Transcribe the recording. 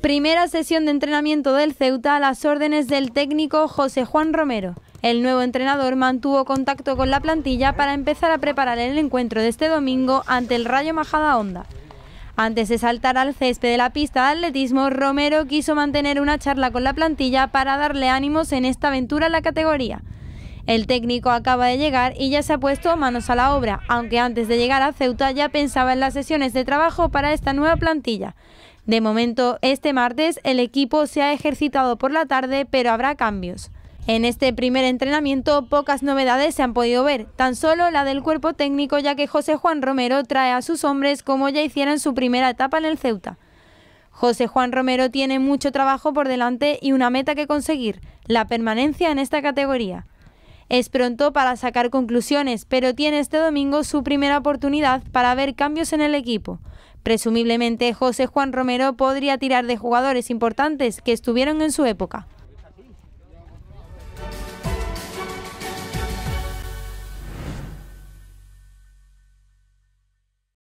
Primera sesión de entrenamiento del Ceuta a las órdenes del técnico José Juan Romero. El nuevo entrenador mantuvo contacto con la plantilla para empezar a preparar el encuentro de este domingo ante el Rayo Majada Onda. Antes de saltar al césped de la pista de atletismo, Romero quiso mantener una charla con la plantilla para darle ánimos en esta aventura a la categoría. El técnico acaba de llegar y ya se ha puesto manos a la obra, aunque antes de llegar a Ceuta ya pensaba en las sesiones de trabajo para esta nueva plantilla. De momento, este martes el equipo se ha ejercitado por la tarde, pero habrá cambios. En este primer entrenamiento pocas novedades se han podido ver, tan solo la del cuerpo técnico ya que José Juan Romero trae a sus hombres como ya hiciera en su primera etapa en el Ceuta. José Juan Romero tiene mucho trabajo por delante y una meta que conseguir, la permanencia en esta categoría. Es pronto para sacar conclusiones, pero tiene este domingo su primera oportunidad para ver cambios en el equipo. Presumiblemente José Juan Romero podría tirar de jugadores importantes que estuvieron en su época.